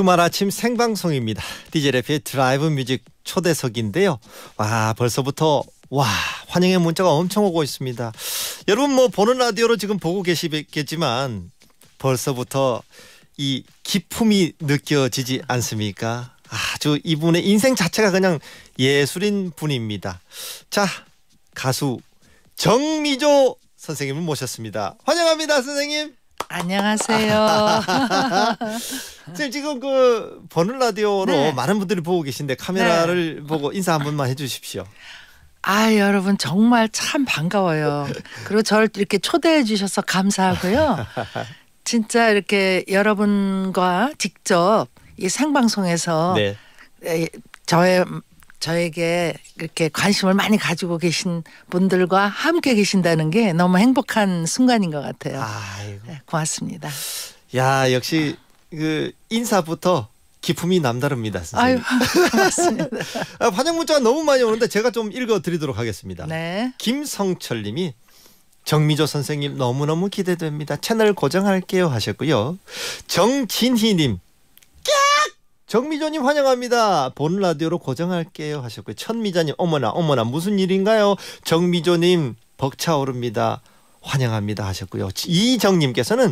주말 아침 생방송입니다. d j f 의 드라이브 뮤직 초대석인데요. 와 벌써부터 와 환영의 문자가 엄청 오고 있습니다. 여러분 뭐 보는 라디오로 지금 보고 계시겠지만 벌써부터 이 기품이 느껴지지 않습니까? 아주 이분의 인생 자체가 그냥 예술인 분입니다. 자 가수 정미조 선생님을 모셨습니다. 환영합니다, 선생님. 안녕하세요. 선생 지금 그 보는 라디오로 네. 많은 분들이 보고 계신데 카메라를 네. 보고 인사 한 번만 해주십시오. 아 여러분 정말 참 반가워요. 그리고 저를 이렇게 초대해 주셔서 감사하고요. 진짜 이렇게 여러분과 직접 이 생방송에서 네. 저의 저에게 이렇게 관심을 많이 가지고 계신 분들과 함께 계신다는 게 너무 행복한 순간인 것 같아요. 아이고. 네, 고맙습니다. 야 역시 그 인사부터 기품이 남다릅니다. 선생님. 아유, 고맙습니다. 아, 반영 문자가 너무 많이 오는데 제가 좀 읽어드리도록 하겠습니다. 네. 김성철님이 정미조 선생님 너무너무 기대됩니다. 채널 고정할게요 하셨고요. 정진희님 정미조님 환영합니다. 본 라디오로 고정할게요 하셨고요. 천미자님 어머나 어머나 무슨 일인가요? 정미조님 벅차오릅니다. 환영합니다 하셨고요. 이정님께서는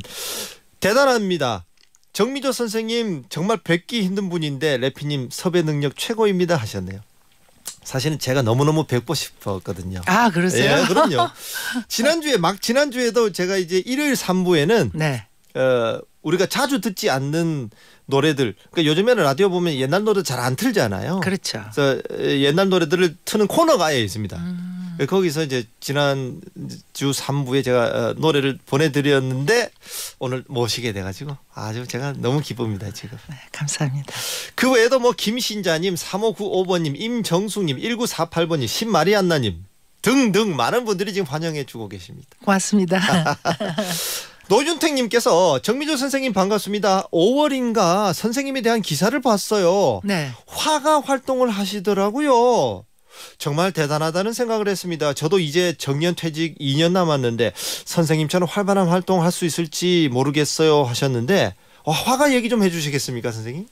대단합니다. 정미조 선생님 정말 뵙기 힘든 분인데 래피님 섭외 능력 최고입니다 하셨네요. 사실은 제가 너무너무 뵙고 싶었거든요. 아, 그러세요? 예, 그럼요. 지난주에 막 지난주에도 제가 이제 일요일 3부에는 네. 어, 우리가 자주 듣지 않는 노래들. 그러니까 요즘에는 라디오 보면 옛날 노래 잘 안 틀잖아요. 그렇죠. 그래서 옛날 노래들을 트는 코너가 아예 있습니다. 음. 그 거기서 이제 지난 주 3부에 제가 어, 노래를 보내드렸는데 오늘 모시게 돼가지고 아주 제가 너무 기쁩니다 지금. 네, 감사합니다. 그 외에도 뭐 김신자님, 3595번님, 임정숙님, 1948번님, 신마리안나님 등등 많은 분들이 지금 환영해주고 계십니다. 고맙습니다. 노준택님께서 정미조 선생님 반갑습니다. 5월인가 선생님에 대한 기사를 봤어요. 네. 화가 활동을 하시더라고요. 정말 대단하다는 생각을 했습니다. 저도 이제 정년 퇴직 2년 남았는데 선생님처럼 활발한 활동할 수 있을지 모르겠어요 하셨는데 어, 화가 얘기 좀 해주시겠습니까, 선생님?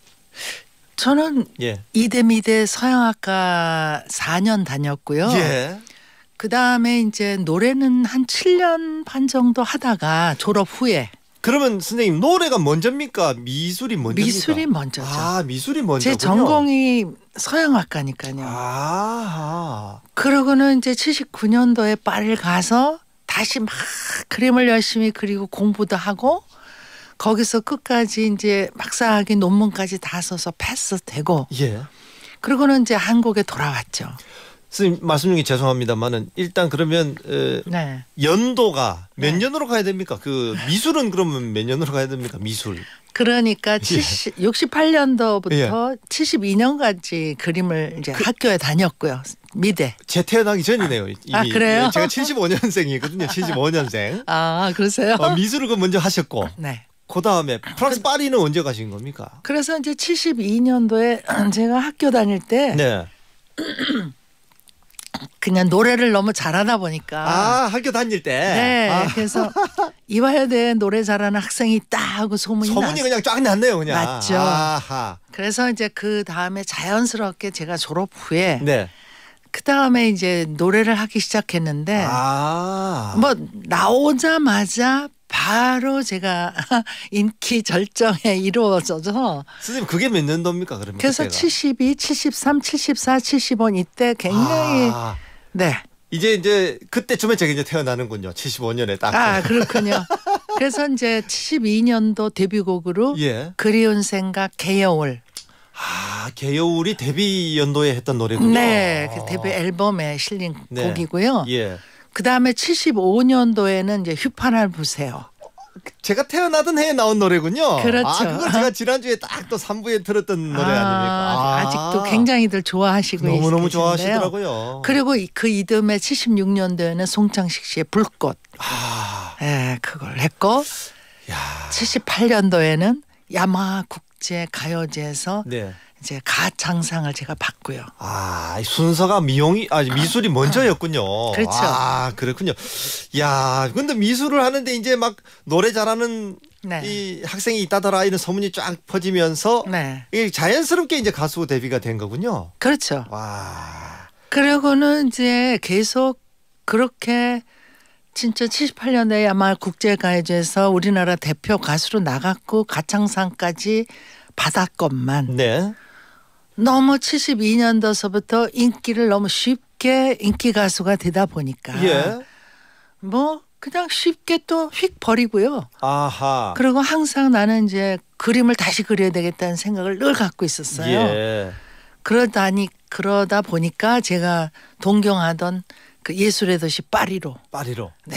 저는 예. 이대미대 서양학과 4년 다녔고요. 예. 그 다음에 이제 노래는 한 7년 반 정도 하다가 졸업 후에 그러면 선생님 노래가 먼저입니까? 미술이 먼저입니까? 미술이 먼저죠. 아 미술이 먼저. 제 전공이 서양학과니까요. 아. 그러고는 이제 79년도에 파리를 가서 다시 막 그림을 열심히 그리고 공부도 하고 거기서 끝까지 이제 박사학위 논문까지 다 써서 패스 되고. 예. 그러고는 이제 한국에 돌아왔죠. 선생님 말씀 중에 죄송합니다만은 일단 그러면 네. 연도가 몇 네. 년으로 가야 됩니까? 그 미술은 그러면 몇 년으로 가야 됩니까? 미술. 그러니까 70, 예. 68년도부터 예. 72년까지 그림을 이제 그, 학교에 다녔고요. 미대. 제 태어나기 전이네요. 이미. 아 그래요? 예, 제가 75년생이거든요. 75년생. 아 그러세요? 어, 미술을 그 먼저 하셨고. 네. 그 다음에 프랑스 그, 파리는 언제 가신 겁니까? 그래서 이제 72년도에 제가 학교 다닐 때. 네. 그냥 노래를 너무 잘하다 보니까 아 학교 다닐 때. 네 아. 그래서 이화여대 노래 잘하는 학생이 있다 하고 소문이 소문이 났... 그냥 쫙 났네요 그냥. 났죠. 아하. 그래서 이제 그 다음에 자연스럽게 제가 졸업 후에 네. 그 다음에 이제 노래를 하기 시작했는데 아. 뭐 나오자마자 바로 제가 인기 절정에 이루어져서 선생님 그게 몇 년도입니까 그러면 그래서 그때가? 72, 73, 74, 75 이때 굉장히 아, 네 이제 이제 그때쯤에 제가 이제 태어나는군요 75년에 딱아 그렇군요 그래서 이제 72년도 데뷔곡으로 예. 그리운 생각 개여울 아, 개여울이 데뷔 연도에 했던 노래군요. 네, 그 데뷔 앨범에 실린 네. 곡이고요. 예. 그 다음에 75년도에는 이제 휴판을 보세요. 제가 태어나던 해에 나온 노래군요. 그렇죠. 아, 그걸 제가 아. 지난주에 딱 또 3부에 들었던 아, 노래 아닙니까? 아, 직도 굉장히들 좋아하시고 너무너무 좋아하시더라고요. 그리고 그 이듬해 76년도에는 송창식 씨의 불꽃. 아. 예, 그걸 했고 야. 78년도에는 야마 국제 가요제에서 네. 이제 가창상을 제가 받고요. 아 순서가 미용이 아 미술이 먼저였군요. 그렇죠. 아 그렇군요. 야 근데 미술을 하는데 이제 막 노래 잘하는 네. 이 학생이 있다더라 이런 소문이 쫙 퍼지면서 네. 이게 자연스럽게 이제 가수 데뷔가 된 거군요. 그렇죠. 와. 그리고는 이제 계속 그렇게 진짜 78년에 아마 국제가요제에서 우리나라 대표 가수로 나갔고 가창상까지 받았건만. 네. 너무 72년도서부터 인기를 너무 쉽게 인기 가수가 되다 보니까 예. 뭐 그냥 쉽게 또 휙 버리고요. 아하. 그리고 항상 나는 이제 그림을 다시 그려야 되겠다는 생각을 늘 갖고 있었어요. 예. 그러다니 그러다 보니까 제가 동경하던 그 예술의 도시 파리로 파리로 네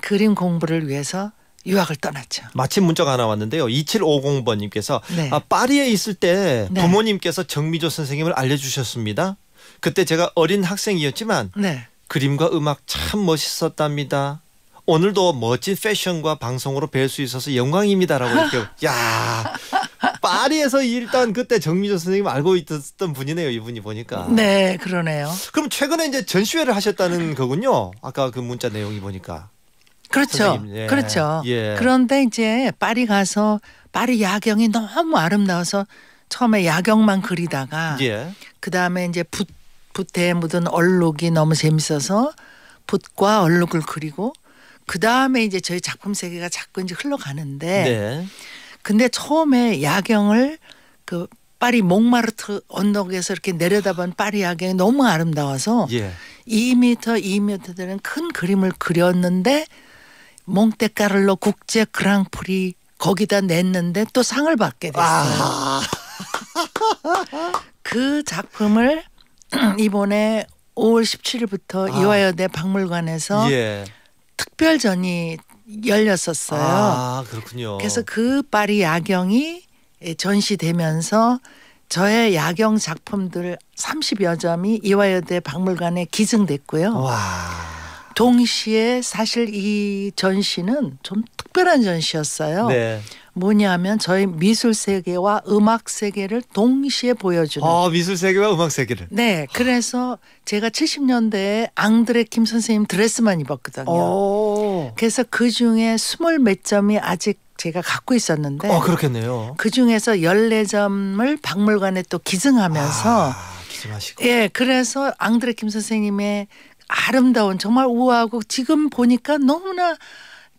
그림 공부를 위해서 유학을 떠났죠. 마침 문자가 하나 왔는데요. 2750번님께서 네. 아, 파리에 있을 때 네. 부모님께서 정미조 선생님을 알려주셨습니다. 그때 제가 어린 학생이었지만 네. 그림과 음악 참 멋있었답니다. 오늘도 멋진 패션과 방송으로 뵐 수 있어서 영광입니다라고 이렇게 야 파리에서 일단 그때 정미조 선생님 알고 있었던 분이네요 이분이 보니까 네 그러네요. 그럼 최근에 이제 전시회를 하셨다는 거군요. 아까 그 문자 내용이 보니까 그렇죠. 예. 그렇죠. 예. 그런데 이제 파리 가서 파리 야경이 너무 아름다워서 처음에 야경만 그리다가 예. 그다음에 이제 붓 붓에 묻은 얼룩이 너무 재밌어서 붓과 얼룩을 그리고 그다음에 이제 저희 작품 세계가 자꾸 이제 흘러가는데 네. 근데 처음에 야경을 그 파리 몽마르트 언덕에서 이렇게 내려다본 파리 야경이 너무 아름다워서 예. 2터2미터들은큰 그림을 그렸는데 몽테카를로 국제 그랑프리 거기다 냈는데 또 상을 받게 됐어요. 아. 그 작품을 이번에 5월 17일부터 아. 이화여대 박물관에서 예. 특별전이 열렸었어요. 아, 그렇군요. 그래서 그 파리 야경이 전시되면서 저의 야경 작품들 30여 점이 이화여대 박물관에 기증됐고요. 와. 동시에 사실 이 전시는 좀 특별한 전시였어요. 네. 뭐냐면 저희 미술 세계와 음악 세계를 동시에 보여주는. 아 미술 세계와 음악 세계를. 네, 그래서 제가 70년대에 앙드레 김 선생님 드레스만 입었거든요. 오. 어. 그래서 그 중에 스물 몇 점이 아직 제가 갖고 있었는데. 어 그렇겠네요. 그 중에서 14점을 박물관에 또 기증하면서. 아, 예, 그래서 앙드레 김 선생님의 아름다운 정말 우아하고 지금 보니까 너무나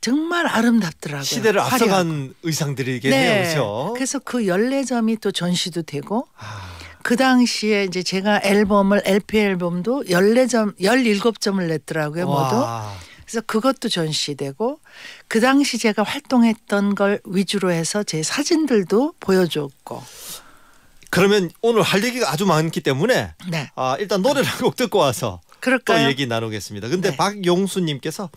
정말 아름답더라고요. 시대를 화려하고. 앞서간 의상들이겠네요. 네. 그렇죠? 그래서 그열4점이또 전시도 되고 아. 그 당시에 이제 제가 앨범을 LP 앨범도 열4점 17점을 냈더라고요, 모두. 그래서 그것도 전시되고 그 당시 제가 활동했던 걸 위주로 해서 제 사진들도 보여줬고 그러면 오늘 할 얘기가 아주 많기 때문에 네. 아, 일단 노래를 한 곡 듣고 와서 그럴까요? 또 얘기 나누겠습니다. 근데 네. 박용수님께서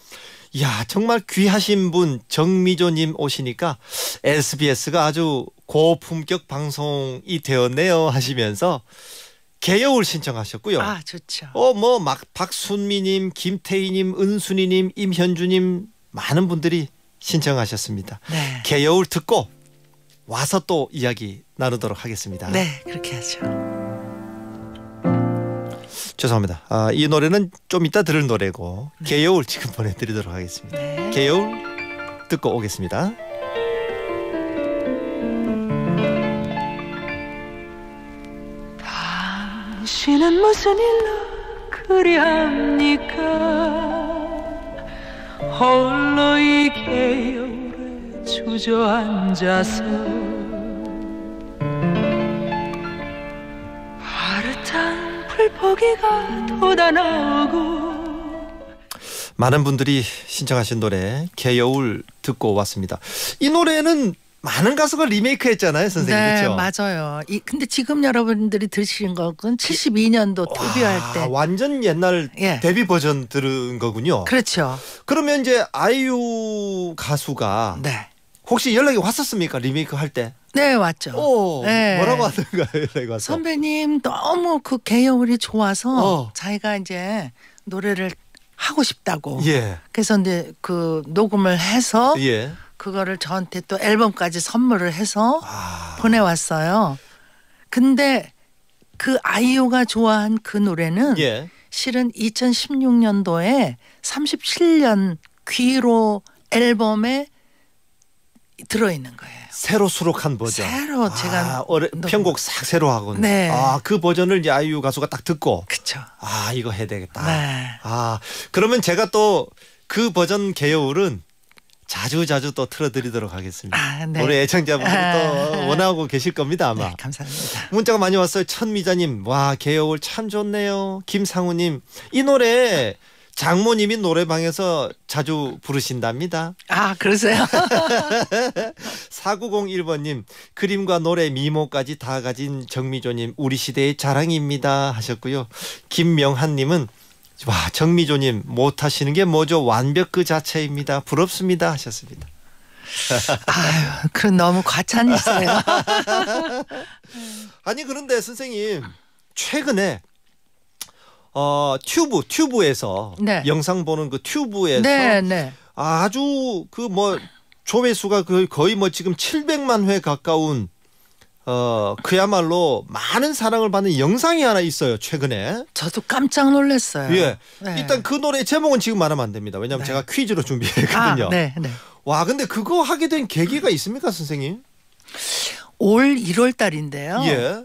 야 정말 귀하신 분 정미조님 오시니까 SBS가 아주 고품격 방송이 되었네요 하시면서 개요을 신청하셨고요. 아 좋죠. 어뭐 막 박순미님, 김태희님, 은순이님, 임현주님 많은 분들이 신청하셨습니다. 네. 개요을 듣고 와서 또 이야기 나누도록 하겠습니다. 네 그렇게 하죠. 죄송합니다. 아, 이 노래는 좀 이따 들을 노래고 네. 개여울 지금 보내드리도록 하겠습니다. 네. 개여울 듣고 오겠습니다. 당신은 무슨 일로 그리합니까? 홀로 이 개울에 주저앉아서 여기가 돋아나고 많은 분들이 신청하신 노래 개여울 듣고 왔습니다. 이 노래는 많은 가수가 리메이크했잖아요, 선생님. 네, 그렇죠? 맞아요. 이, 근데 지금 여러분들이 들으신 거는 72년도 데뷔할 때 완전 옛날 예. 데뷔 버전 들은 거군요. 그렇죠. 그러면 이제 아이유 가수가 네. 혹시 연락이 왔었습니까 리메이크 할 때? 네 왔죠. 오, 네. 뭐라고 하던가 연 선배님 너무 그 개요울이 좋아서 어. 자기가 이제 노래를 하고 싶다고. 예. 그래서 이제 그 녹음을 해서 예. 그거를 저한테 또 앨범까지 선물을 해서 아. 보내왔어요. 근데 그 아이유가 좋아한 그 노래는 예. 실은 2016년도에 37년 귀로 앨범에 들어있는 거예요. 새로 수록한 버전. 새로 아, 제가 어레, 편곡 싹 새로 하군. 네. 아그 버전을 이제 아이유 가수가 딱 듣고. 그쵸. 아 이거 해야 되겠다. 네. 아 그러면 제가 또 그 버전 개요울은 자주 자주 또 틀어드리도록 하겠습니다. 아, 네. 우리 애청자분들또 아, 네. 원하고 계실 겁니다 아마. 네, 감사합니다. 문자가 많이 왔어요. 천미자님 와 개요울 참 좋네요. 김상우님 이 노래. 장모님이 노래방에서 자주 부르신답니다. 아, 그러세요? 4901번님, 그림과 노래, 미모까지 다 가진 정미조님, 우리 시대의 자랑입니다. 하셨고요. 김명한님은, 와, 정미조님, 못하시는 게 뭐죠? 완벽 그 자체입니다. 부럽습니다. 하셨습니다. 아유, 그럼 너무 과찬이세요. 아니, 그런데 선생님, 최근에 어, 튜브, 튜브에서 네. 영상 보는 그 튜브에서 네, 네. 아주 그 뭐 조회수가 거의 뭐 지금 700만 회 가까운 어, 그야말로 많은 사랑을 받는 영상이 하나 있어요, 최근에. 저도 깜짝 놀랐어요. 예. 네. 일단 그 노래 제목은 지금 말하면 안 됩니다. 왜냐하면 네. 제가 퀴즈로 아, 준비했거든요. 아, 네, 네. 와, 근데 그거 하게 된 계기가 있습니까, 선생님? 올 1월 달인데요. 예.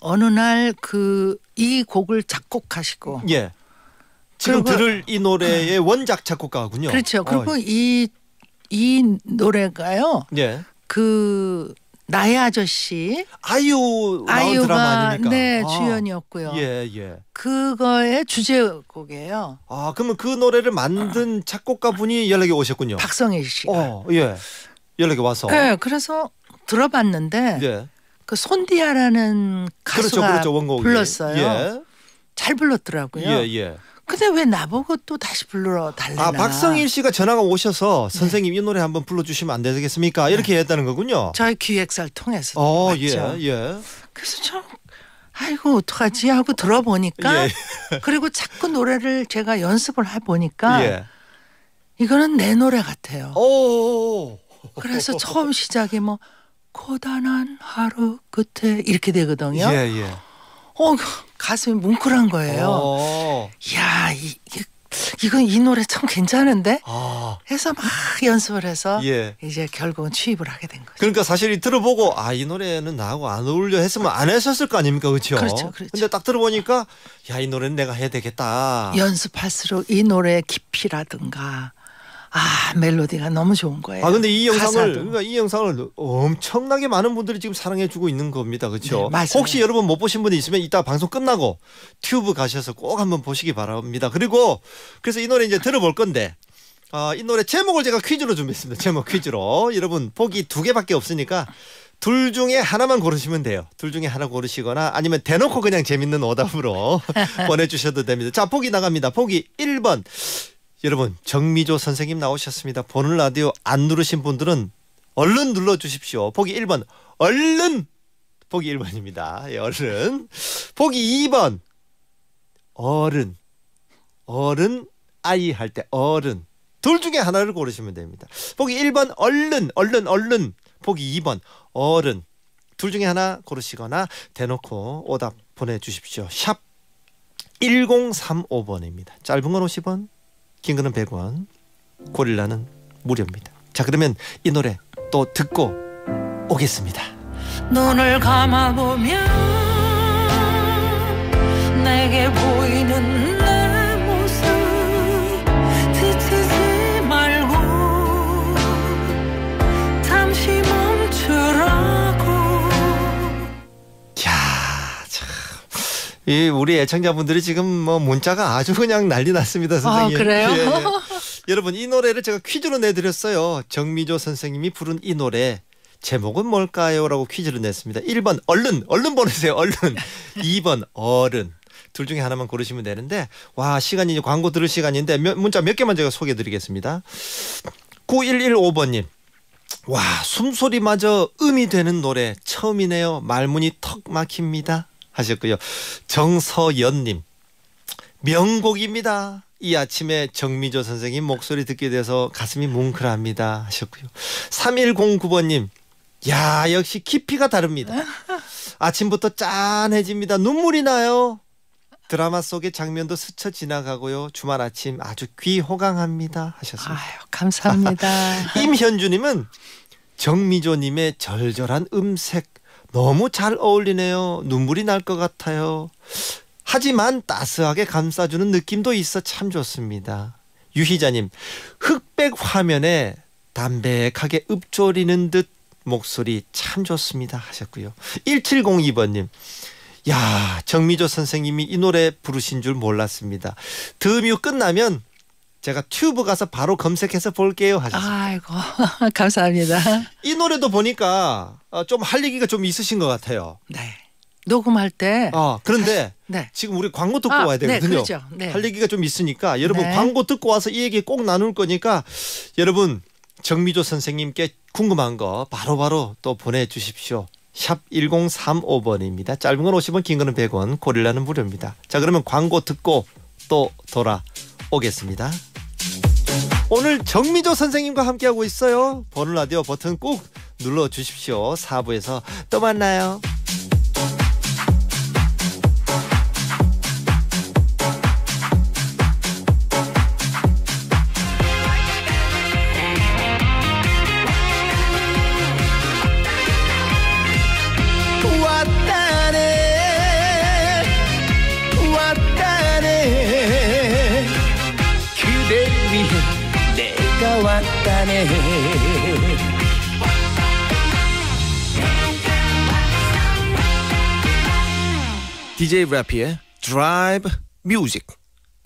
어느 날그 이 곡을 작곡하시고 예. 지금 들을 이 노래의 음. 원작 작곡가군요. 그렇죠. 어. 그리고 이이 이 노래가요. 예. 그 나의 아저씨 아이유 아이유가 네 아. 주연이었고요. 예 예. 그거의 주제곡이에요. 아 그러면 그 노래를 만든 아. 작곡가 분이 연락이 오셨군요. 박성일 씨. 어 예. 연락이 와서. 네 그래서 들어봤는데 예. 그 손디아라는 그렇죠, 가수가 그렇죠, 그렇죠, 불렀어요. 예. 잘 불렀더라고요. 예, 예. 근데 왜 나보고 또 다시 불러 달래나? 아 박성일 씨가 전화가 오셔서 선생님 네. 이 노래 한번 불러주시면 안 되겠습니까? 이렇게 네. 했다는 거군요. 저희 기획사를 통해서. 어, 예, 예. 그래서 참 아이고 어떡하지 하고 들어보니까 예. 예. 그리고 자꾸 노래를 제가 연습을 해 보니까 예. 이거는 내 노래 같아요. 오. 그래서 처음 시작이 뭐 고단한 하루 끝에 이렇게 되거든요. 예, 예. 어, 가슴이 뭉클한 거예요. 이야, 어. 이, 이, 이건 이 노래 참 괜찮은데? 아. 해서 막 연습을 해서 예. 이제 결국은 취입을 하게 된 거죠. 그러니까 사실 이 들어보고 아, 이 노래는 나하고 안 어울려 했으면 안 했었을 거 아닙니까? 그렇죠? 그렇죠. 그렇죠. 근데 딱 들어보니까 야, 이 노래는 내가 해야 되겠다. 연습할수록 이 노래의 깊이라든가 아 멜로디가 너무 좋은 거예요. 아 근데 이 영상을 그러니까 이 영상을 엄청나게 많은 분들이 지금 사랑해주고 있는 겁니다, 그렇죠? 네, 혹시 여러분 못 보신 분이 있으면 이따 방송 끝나고 튜브 가셔서 꼭 한번 보시기 바랍니다. 그리고 그래서 이 노래 이제 들어볼 건데 아, 이 노래 제목을 제가 퀴즈로 준비했습니다. 제목 퀴즈로 여러분 보기 두 개밖에 없으니까 둘 중에 하나만 고르시면 돼요. 둘 중에 하나 고르시거나 아니면 대놓고 그냥 재밌는 오답으로 보내주셔도 됩니다. 자, 보기 나갑니다. 보기 1번 여러분 정미조 선생님 나오셨습니다. 보는 라디오 안 누르신 분들은 얼른 눌러 주십시오. 보기 1번 얼른 보기 1번입니다. 예, 얼른 보기 2번 어른 어른 아이 할 때 어른 둘 중에 하나를 고르시면 됩니다. 보기 1번 얼른 얼른 얼른 보기 2번 어른 둘 중에 하나 고르시거나 대놓고 오답 보내주십시오. 샵 1035번입니다. 짧은 건 50원 긴 거는 100원 고릴라는 무료입니다 자 그러면 이 노래 또 듣고 오겠습니다 눈을 감아보면 이 우리 애청자분들이 지금 뭐 문자가 아주 그냥 난리 났습니다, 아, 선생님. 아, 그래요? 예, 예. 여러분 이 노래를 제가 퀴즈로 내드렸어요. 정미조 선생님이 부른 이 노래 제목은 뭘까요? 라고 퀴즈를 냈습니다. 1번 얼른 얼른 보내세요. 얼른 2번 어른 둘 중에 하나만 고르시면 되는데 와 시간이 이제 광고 들을 시간인데 몇, 문자 몇 개만 제가 소개해드리겠습니다. 9115번님 와 숨소리마저 음이 되는 노래 처음이네요. 말문이 턱 막힙니다. 하셨고요. 정서연님 명곡입니다. 이 아침에 정미조 선생님 목소리 듣게 돼서 가슴이 뭉클합니다 하셨고요. 3109번님 야 역시 깊이가 다릅니다. 아침부터 짠해집니다. 눈물이 나요. 드라마 속의 장면도 스쳐 지나가고요. 주말 아침 아주 귀 호강합니다 하셨습니다. 아유, 감사합니다. 임현주님은 정미조님의 절절한 음색 너무 잘 어울리네요. 눈물이 날 것 같아요. 하지만 따스하게 감싸주는 느낌도 있어 참 좋습니다. 유희자님, 흑백 화면에 담백하게 읊조리는 듯 목소리 참 좋습니다 하셨고요. 1702번님. 야, 정미조 선생님이 이 노래 부르신 줄 몰랐습니다. 드뮤 끝나면 제가 튜브 가서 바로 검색해서 볼게요 하셨어요. 아이고 감사합니다. 이 노래도 보니까 어, 좀할 얘기가 좀 있으신 것 같아요. 네. 녹음할 때. 아 그런데 네. 지금 우리 광고 듣고 아, 와야 네, 되거든요. 네, 그렇죠. 네. 할 얘기가 좀 있으니까 여러분 네. 광고 듣고 와서 이 얘기 꼭 나눌 거니까 여러분 정미조 선생님께 궁금한 거 바로바로 또 보내주십시오. 샵 1035번입니다. 짧은 건 50원, 긴 거는 100원, 고릴라는 무료입니다. 자 그러면 광고 듣고 또 돌아오겠습니다. 오늘 정미조 선생님과 함께하고 있어요. 버는 라디오 버튼 꼭 눌러 주십시오. 4부에서 또 만나요. DJ 래피의 드라이브 뮤직.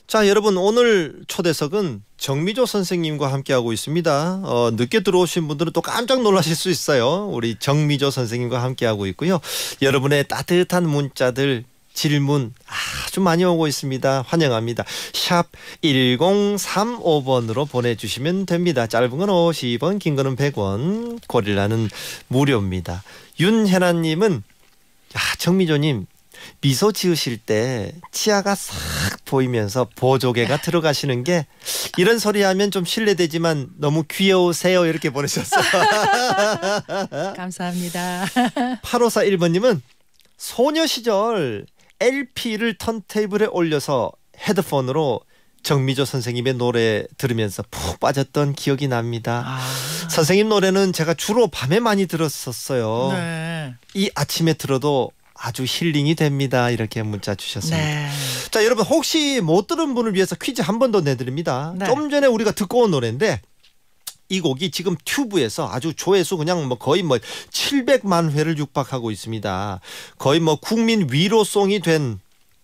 자, 여러분 오늘 초대석은 정미조 선생님과 함께하고 있습니다. 어, 늦게 들어오신 분들은 또 깜짝 놀라실 수 있어요. 우리 정미조 선생님과 함께하고 있고요. 여러분의 따뜻한 문자들 질문 아주 많이 오고 있습니다. 환영합니다. 샵 1035번으로 보내주시면 됩니다. 짧은 건 50원, 긴 거는 100원, 고릴라는 무료입니다. 윤혜나님은 야, 정미조님 미소 지으실 때 치아가 싹 보이면서 보조개가 네. 들어가시는 게 이런 소리 하면 좀 실례되지만 너무 귀여우세요 이렇게 보내셨어요. 감사합니다. 8541번님은 소녀 시절 LP를 턴테이블에 올려서 헤드폰으로 정미조 선생님의 노래 들으면서 푹 빠졌던 기억이 납니다. 아. 선생님 노래는 제가 주로 밤에 많이 들었었어요. 네. 이 아침에 들어도 아주 힐링이 됩니다. 이렇게 문자 주셨습니다. 네. 자, 여러분 혹시 못 들은 분을 위해서 퀴즈 한 번 더 내드립니다. 네. 좀 전에 우리가 듣고 온 노래인데 이 곡이 지금 튜브에서 아주 조회수 그냥 뭐 거의 뭐 700만 회를 육박하고 있습니다. 거의 뭐 국민 위로송이 된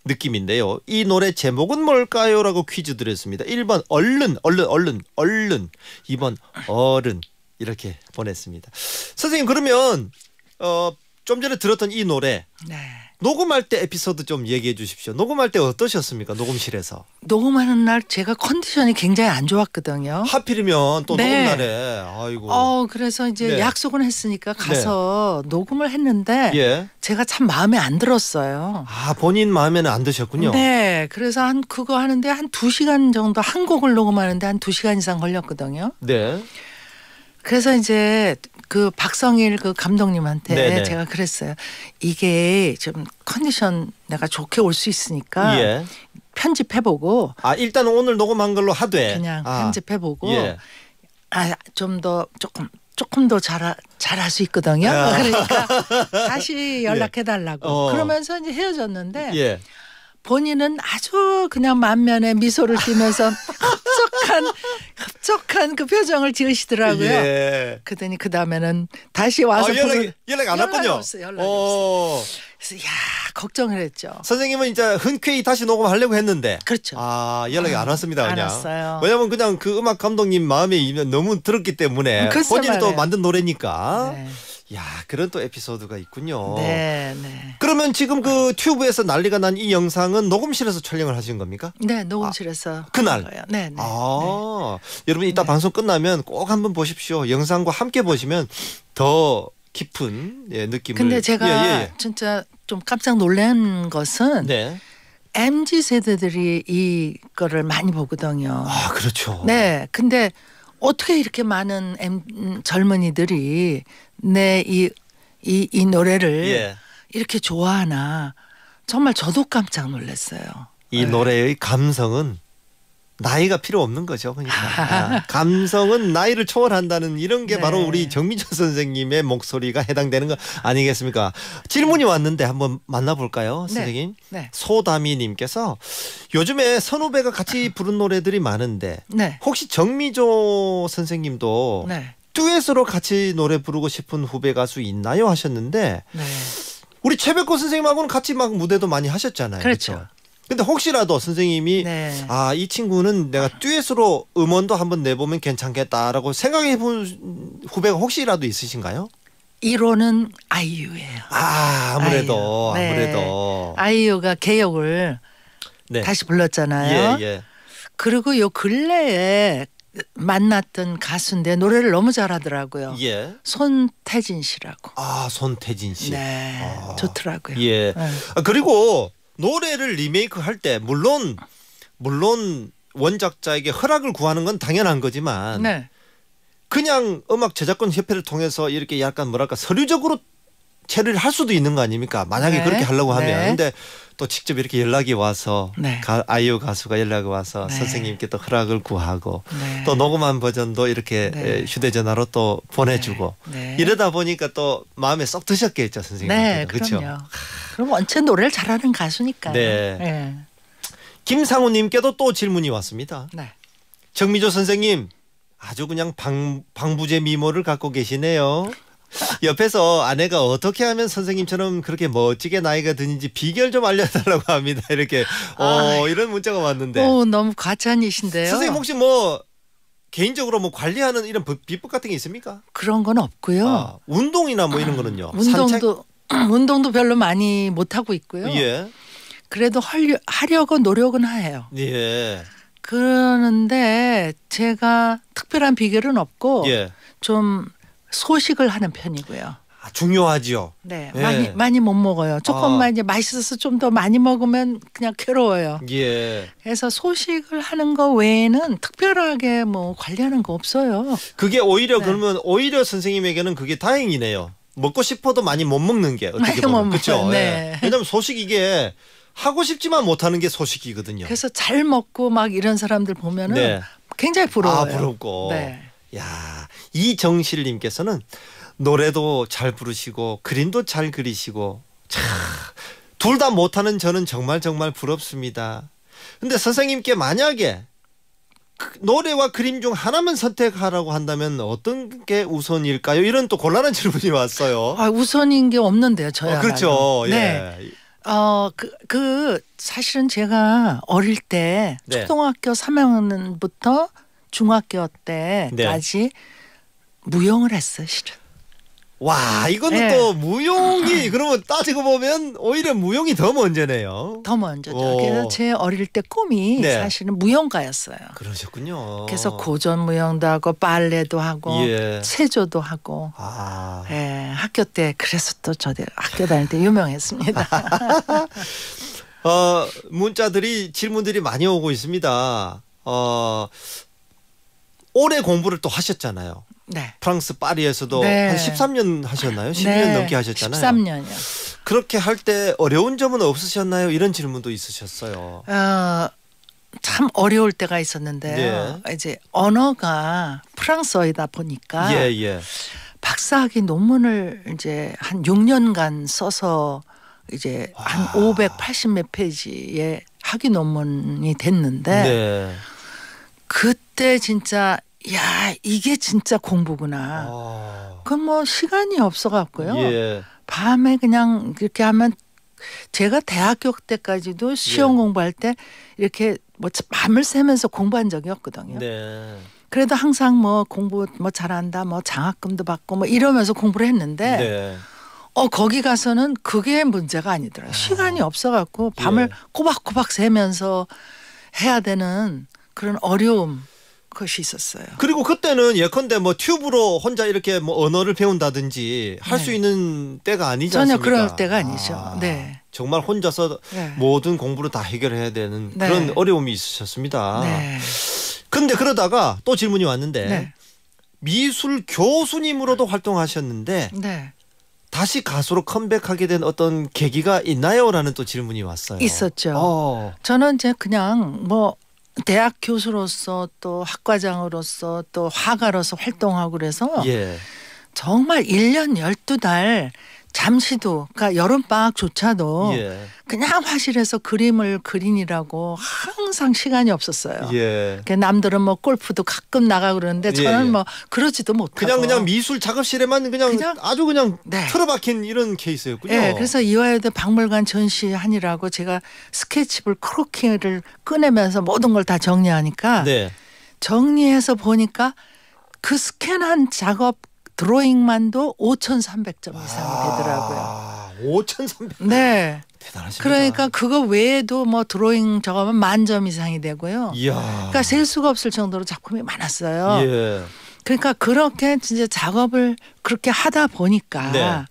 느낌인데요. 이 노래 제목은 뭘까요? 라고 퀴즈 드렸습니다. 1번 얼른 얼른 얼른 얼른 2번 얼른 이렇게 보냈습니다. 선생님 그러면 어좀 전에 들었던 이 노래 네. 녹음할 때 에피소드 좀 얘기해 주십시오. 녹음할 때 어떠셨습니까? 녹음실에서. 녹음하는 날 제가 컨디션이 굉장히 안 좋았거든요. 하필이면 또 네. 녹음 날에. 아이고. 어, 그래서 이제 네. 약속은 했으니까 네. 가서 네. 녹음을 했는데 예. 제가 참 마음에 안 들었어요. 아, 본인 마음에는 안 드셨군요. 네. 그래서 한 그거 하는데 한 두시간 정도 한 곡을 녹음하는데 한 두시간 이상 걸렸거든요. 네. 그래서 이제 그 박성일 그 감독님한테 네네. 제가 그랬어요. 이게 좀 컨디션 내가 좋게 올 수 있으니까 예. 편집해보고 아 일단 오늘 녹음한 걸로 하되 그냥 아. 편집해보고 예. 아좀 더 조금 조금 더 잘, 잘할 수 있거든요. 아. 그러니까 다시 예. 연락해달라고. 예. 어. 그러면서 이제 헤어졌는데 예. 본인은 아주 그냥 만면에 미소를 띠면서 흡족한 흡족한 그 표정을 지으시더라고요. 예. 그더니 그 다음에는 다시 와서 아, 연락 연락 안 왔군요. 없어, 연락이 어. 없어. 그래서 야 걱정을 했죠. 선생님은 이제 흔쾌히 다시 녹음하려고 했는데 그렇죠. 아 연락이 아, 안 왔습니다 그냥. 안 왜냐면 하 그냥 그 음악 감독님 마음이 너무 들었기 때문에 음, 본인이 또 만든 노래니까. 네. 야 그런 또 에피소드가 있군요. 네, 네. 그러면 지금 그 튜브에서 난리가 난 이 영상은 녹음실에서 촬영을 하신 겁니까? 네, 녹음실에서 아, 그날. 네, 네. 아 네. 여러분 이따 네. 방송 끝나면 꼭 한번 보십시오. 영상과 함께 보시면 더 깊은 예, 느낌을. 근데 제가 예, 예, 예. 진짜 좀 깜짝 놀란 것은 네. mz 세대들이 이거를 많이 보거든요. 아 그렇죠. 네, 근데 어떻게 이렇게 많은 M, 젊은이들이 내 이 이 이 노래를 예. 이렇게 좋아하나 정말 저도 깜짝 놀랐어요. 이 네. 노래의 감성은 나이가 필요 없는 거죠. 그러니까 아, 감성은 나이를 초월한다는 이런 게 네. 바로 우리 정민철 선생님의 목소리가 해당되는 거 아니겠습니까? 질문이 왔는데 한번 만나볼까요, 네. 선생님? 네. 소다미님께서 요즘에 선후배가 같이 아. 부른 노래들이 많은데 네. 혹시 정미조 선생님도 네. 듀엣으로 같이 노래 부르고 싶은 후배 가수 있나요? 하셨는데 네. 우리 최백호 선생님하고는 같이 막 무대도 많이 하셨잖아요. 그렇죠. 그렇죠? 근데 혹시라도 선생님이 네. 아이 친구는 내가 아. 듀엣으로 음원도 한번 내보면 괜찮겠다라고 생각해본 후배가 혹시라도 있으신가요? 1호는 아이유예요. 아 아무래도 아이유. 네. 아무래도 아이유가 개혁을 네. 다시 불렀잖아요. 예, 예. 그리고 요 근래에 만났던 가수인데 노래를 너무 잘하더라고요. 예. 손태진 씨라고. 아 손태진 씨. 네, 아. 좋더라고요. 예. 네. 아, 그리고 노래를 리메이크할 때 물론 물론 원작자에게 허락을 구하는 건 당연한 거지만 네. 그냥 음악 제작권 협회를 통해서 이렇게 약간 뭐랄까 서류적으로 체류를할 수도 있는 거 아닙니까? 만약에 네. 그렇게 하려고 하면. 네. 근데 또 직접 이렇게 연락이 와서 네. 가, 아이유 가수가 연락이 와서 네. 선생님께 또 허락을 구하고 네. 또 녹음한 버전도 이렇게 네. 휴대전화로 또 보내주고 네. 네. 이러다 보니까 또 마음에 쏙 드셨겠죠 선생님. 네, 그렇죠. 그럼 원체 노래를 잘하는 가수니까. 네. 김상우님께도 또 질문이 왔습니다. 네. 정미조 선생님 아주 그냥 방, 방부제 미모를 갖고 계시네요. 옆에서 아내가 어떻게 하면 선생님처럼 그렇게 멋지게 나이가 드는지 비결 좀 알려달라고 합니다. 이렇게 어, 이런 문자가 왔는데. 오, 어, 너무 과찬이신데요. 선생님 혹시 뭐 개인적으로 뭐 관리하는 이런 비법 같은 게 있습니까? 그런 건 없고요. 아, 운동이나 뭐 이런 거는요. 운동도 운동도 별로 많이 못 하고 있고요. 예. 그래도 하려, 하려고 노력은 해요. 예. 그러는데 제가 특별한 비결은 없고 예. 좀 소식을 하는 편이고요. 아, 중요하지요. 네, 예. 많이 많이 못 먹어요. 조금만 아. 이제 맛있어서 좀 더 많이 먹으면 그냥 괴로워요. 예. 그래서 소식을 하는 거 외에는 특별하게 뭐 관리하는 거 없어요. 그게 오히려 네. 그러면 오히려 선생님에게는 그게 다행이네요. 먹고 싶어도 많이 못 먹는 게 어떻게 보면 그렇죠. 네. 예. 왜냐하면 소식 이게 하고 싶지만 못하는 게 소식이거든요. 그래서 잘 먹고 막 이런 사람들 보면은 네. 굉장히 아, 부러워요. 아 부럽고. 네. 야, 이정실 님께서는 노래도 잘 부르시고 그림도 잘 그리시고 둘 다 못하는 저는 정말 정말 부럽습니다. 근데 선생님께 만약에 그 노래와 그림 중 하나만 선택하라고 한다면 어떤 게 우선일까요? 이런 또 곤란한 질문이 왔어요. 아, 우선인 게 없는데요, 저야. 어, 그렇죠. 예. 네. 예. 어, 그, 그, 사실은 제가 어릴 때 네. 초등학교 3학년부터 중학교 때까지 네. 무용을 했어 실은. 와 이거는 네. 또 무용이 그러면 따지고 보면 오히려 무용이 더 먼저네요. 더 먼저죠. 오. 그래서 제 어릴 때 꿈이 네. 사실은 무용가였어요. 그러셨군요. 그래서 고전 무용도 하고 빨래도 하고 예. 체조도 하고. 아. 예, 학교 때 그래서 또 저들 학교 다닐 때 유명했습니다. 어 문자들이 질문들이 많이 오고 있습니다. 어 오래 공부를 또 하셨잖아요. 네. 프랑스 파리에서도 네. 한 13년 하셨나요? 10년 네. 넘게 하셨잖아요. 13년이요. 그렇게 할 때 어려운 점은 없으셨나요? 이런 질문도 있으셨어요. 어, 참 어려울 때가 있었는데 예. 이제 언어가 프랑스어이다 보니까 예, 예. 박사학위 논문을 이제 한 6년간 써서 이제 와. 한580 몇 페이지의 학위 논문이 됐는데 네. 그때 진짜 야 이게 진짜 공부구나. 아. 그뭐 시간이 없어 갖고요. 예. 밤에 그냥 이렇게 하면 제가 대학교 때까지도 시험 예. 공부할 때 이렇게 뭐 밤을 새면서 공부한 적이 없거든요. 네. 그래도 항상 뭐 공부 뭐 잘한다 뭐 장학금도 받고 뭐 이러면서 공부를 했는데 네. 어 거기 가서는 그게 문제가 아니더라고요. 시간이 아. 없어 갖고 밤을 예. 꼬박꼬박 새면서 해야 되는 그런 어려움 것이 있었어요. 그리고 그때는 예컨대 뭐 튜브로 혼자 이렇게 뭐 언어를 배운다든지 할수 네. 있는 때가 아니지 않습니까? 그럴 때가 아니죠. 아, 네. 정말 혼자서 네. 모든 공부를 다 해결해야 되는 네. 그런 어려움이 있으셨습니다. 네. 근데 그러다가 또 질문이 왔는데 네. 미술 교수님으로도 활동하셨는데 네. 다시 가수로 컴백하게 된 어떤 계기가 있나요? 라는 또 질문이 왔어요. 있었죠. 어. 저는 이제 그냥 뭐 대학 교수로서 또 학과장으로서 또 화가로서 활동하고 그래서 예. 정말 1년 12달 잠시도 그러니까 여름방학조차도 예. 그냥 화실에서 그림을 그린이라고 항상 시간이 없었어요. 예. 그러니까 남들은 뭐 골프도 가끔 나가 그러는데 예, 저는 예, 뭐 그러지도 못하고 그냥 그냥 미술 작업실에만 그냥, 그냥 아주 그냥 네. 틀어박힌 이런 케이스였군요. 예, 그래서 이화여대 박물관 전시한이라고 제가 스케치북 크로킹을 꺼내면서 모든 걸 다 정리하니까 네. 정리해서 보니까 그 스캔한 작업 드로잉만도 5,300점 이상이 아, 되더라고요. 5,300. 네. 대단하십니다. 그러니까 그거 외에도 뭐 드로잉 저거면 만점 이상이 되고요. 이야. 그러니까 셀 수가 없을 정도로 작품이 많았어요. 예. 그러니까 그렇게 진짜 작업을 그렇게 하다 보니까 네.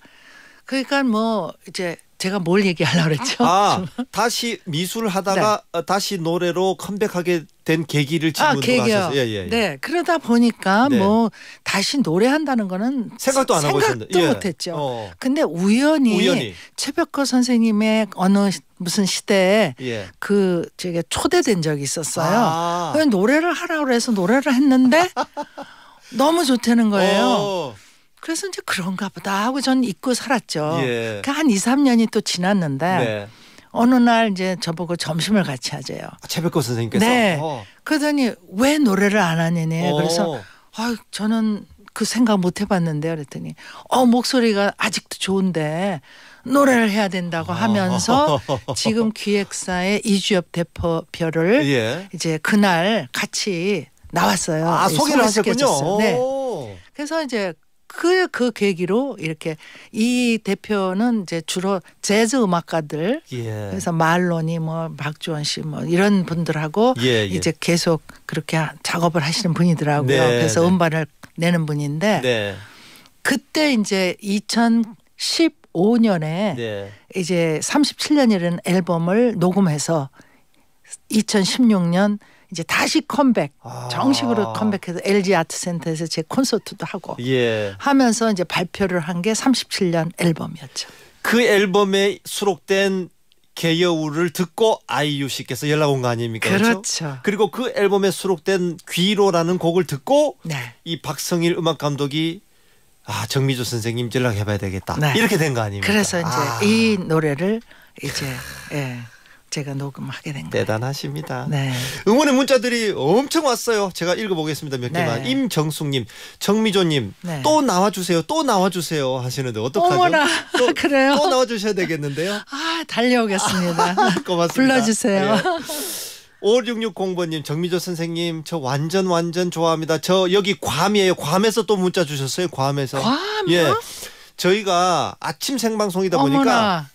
그러니까 뭐 이제 제가 뭘 얘기하려고 그랬죠? 아, 아. 다시 미술 을 하다가 네. 어, 다시 노래로 컴백하게 된 계기를 아, 질문 하셨어요. 예, 예, 예. 네, 그러다 보니까 네. 뭐 다시 노래한다는 거는 생각도 안 하고 생각도 예. 못했죠. 어. 근데 우연히, 우연히. 최백호 선생님의 어느 무슨 시대에 예. 그 제가 초대된 적이 있었어요. 아. 노래를 하라고 해서 노래를 했는데 너무 좋다는 거예요. 어. 그래서 이제 그런가 보다 하고 전 잊고 살았죠. 예. 그한 2, 3년이 또 지났는데 네. 어느 날 이제 저보고 점심을 같이 하세요 아, 최백호 선생님께서. 네. 어. 그러더니 왜 노래를 안하느냐 어. 그래서 아 저는 그 생각 못 해봤는데 그랬더니 어 목소리가 아직도 좋은데 노래를 해야 된다고 아. 하면서 지금 기획사의 이주엽 대표를 예. 이제 그날 같이 나왔어요. 아 예, 소개를 하셨군요. 네. 그래서 이제 그, 그 계기로 이렇게 이 대표는 이제 주로 재즈 음악가들 예. 그래서 말론이 뭐 박주원 씨뭐 이런 분들하고 예, 예. 이제 계속 그렇게 작업을 하시는 분이더라고요. 네, 그래서 네. 음반을 내는 분인데 네. 그때 이제 2015년에 이제 37년이라는 앨범을 녹음해서 2016년 이제 다시 컴백 아. 정식으로 컴백해서 LG 아트센터에서 제 콘서트도 하고 예. 하면서 이제 발표를 한 게 37년 앨범이었죠. 그 앨범에 수록된 개여우를 듣고 아이유 씨께서 연락 온 거 아닙니까? 그렇죠? 그렇죠. 그리고그 앨범에 수록된 귀로라는 곡을 듣고 네. 이 박성일 음악 감독이 아 정미조 선생님 연락해봐야 되겠다 네. 이렇게 된 거 아닙니까? 그래서 이제 아. 이 노래를 이제 예. 제가 녹음하게 된 거예요. 대단하십니다. 네. 응원의 문자들이 엄청 왔어요. 제가 읽어보겠습니다. 몇 개만. 네. 임정숙님, 정미조님 네. 또 나와주세요. 또 나와주세요 하시는데 어떡하죠? 어머나 또, 그래요? 또 나와주셔야 되겠는데요. 아 달려오겠습니다. 고맙습니다. 불러주세요. 예. 5660번님 정미조 선생님 저 완전 완전 좋아합니다. 저 여기 괌이에요. 괌에서 또 문자 주셨어요. 괌에서. 괌 예. 저희가 아침 생방송이다 보니까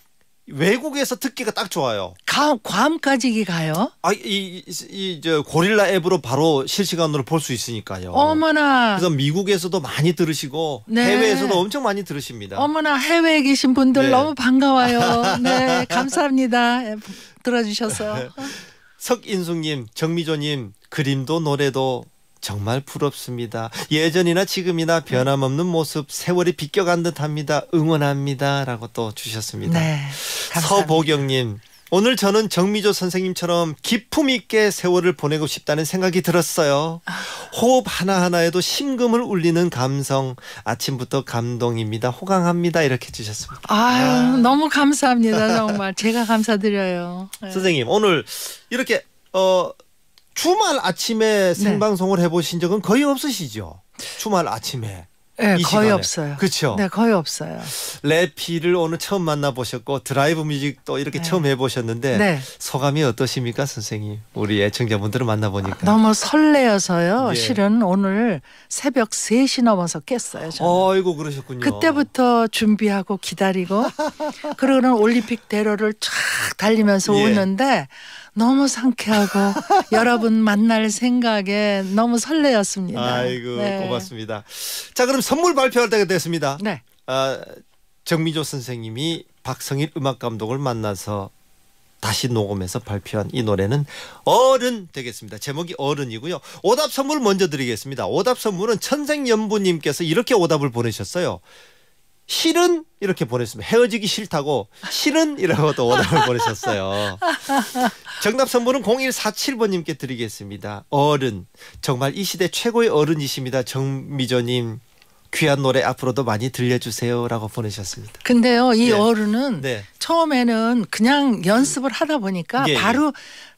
외국에서 듣기가 딱 좋아요. 가, 괌까지 가요? 아, 이, 이, 저 고릴라 앱으로 바로 실시간으로 볼 수 있으니까요. 어머나. 그래서 미국에서도 많이 들으시고 네. 해외에서도 엄청 많이 들으십니다. 어머나 해외에 계신 분들 네. 너무 반가워요. 네, 감사합니다. 예, 들어주셔서. 석인숙님, 정미조님, 그림도 노래도 정말 부럽습니다. 예전이나 지금이나 변함없는 모습 세월이 비껴간 듯합니다. 응원합니다라고 또 주셨습니다. 네, 서보경님 오늘 저는 정미조 선생님처럼 기품 있게 세월을 보내고 싶다는 생각이 들었어요. 호흡 하나하나에도 심금을 울리는 감성. 아침부터 감동입니다. 호강합니다. 이렇게 주셨습니다. 아유, 아. 너무 감사합니다. 정말. 제가 감사드려요. 네. 선생님, 오늘 이렇게, 어, 주말 아침에 네. 생방송을 해보신 적은 거의 없으시죠? 주말 아침에. 네, 거의 시간에. 없어요. 그렇죠. 네, 거의 없어요. 래피를 오늘 처음 만나보셨고 드라이브 뮤직도 이렇게 네. 처음 해보셨는데 네. 소감이 어떠십니까, 선생님? 우리 애청자분들을 만나보니까 아, 너무 설레어서요. 예. 실은 오늘 새벽 3시 넘어서 깼어요. 저는. 아이고 그러셨군요. 그때부터 준비하고 기다리고 그러고는 올림픽 대로를 쫙 달리면서 예. 오는데 너무 상쾌하고 여러분 만날 생각에 너무 설레었습니다. 아이고 네. 고맙습니다. 자 그럼 선물 발표할 때가 됐습니다. 네. 아, 정미조 선생님이 박성일 음악 감독을 만나서 다시 녹음해서 발표한 이 노래는 어른 되겠습니다. 제목이 어른이고요. 오답 선물 먼저 드리겠습니다. 오답 선물은 천생연분님께서 이렇게 오답을 보내셨어요. 실은 이렇게 보냈습니다. 헤어지기 싫다고 실은 이라고 도 원함을 보내셨어요. 정답 선물은 0147번님께 드리겠습니다. 어른 정말 이 시대 최고의 어른이십니다. 정미조님 귀한 노래 앞으로도 많이 들려주세요라고 보내셨습니다. 근데요 이 예. 어른은 네. 처음에는 그냥 연습을 하다 보니까 예. 예. 바로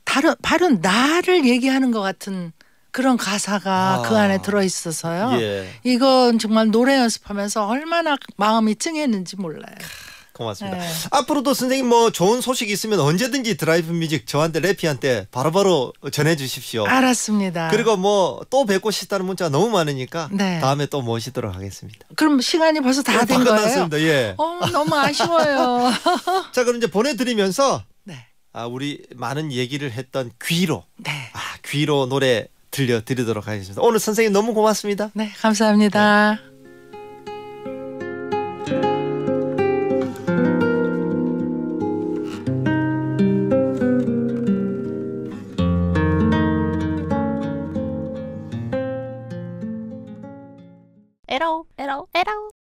다른 바로 나를 얘기하는 것 같은 그런 가사가 아. 그 안에 아, 들어 있어서요. 예. 이건 정말 노래 연습하면서 얼마나 마음이 찡했는지 몰라요. 고맙습니다. 네. 앞으로도 선생님 뭐 좋은 소식 있으면 언제든지 드라이브 뮤직 저한테 래피한테 바로바로 전해 주십시오. 알았습니다. 그리고 뭐 또 뵙고 싶다는 문자 너무 많으니까 네. 다음에 또 모시도록 하겠습니다. 그럼 시간이 벌써 다된 어, 거예요? 끝났습니다. 예. 어, 너무 아쉬워요. 자, 그럼 이제 보내 드리면서 네. 아, 우리 많은 얘기를 했던 귀로 네. 아, 귀로 노래 들려드리도록 하겠습니다. 오늘 선생님 너무 고맙습니다. 네, 감사합니다. 네. 에오에라오에라오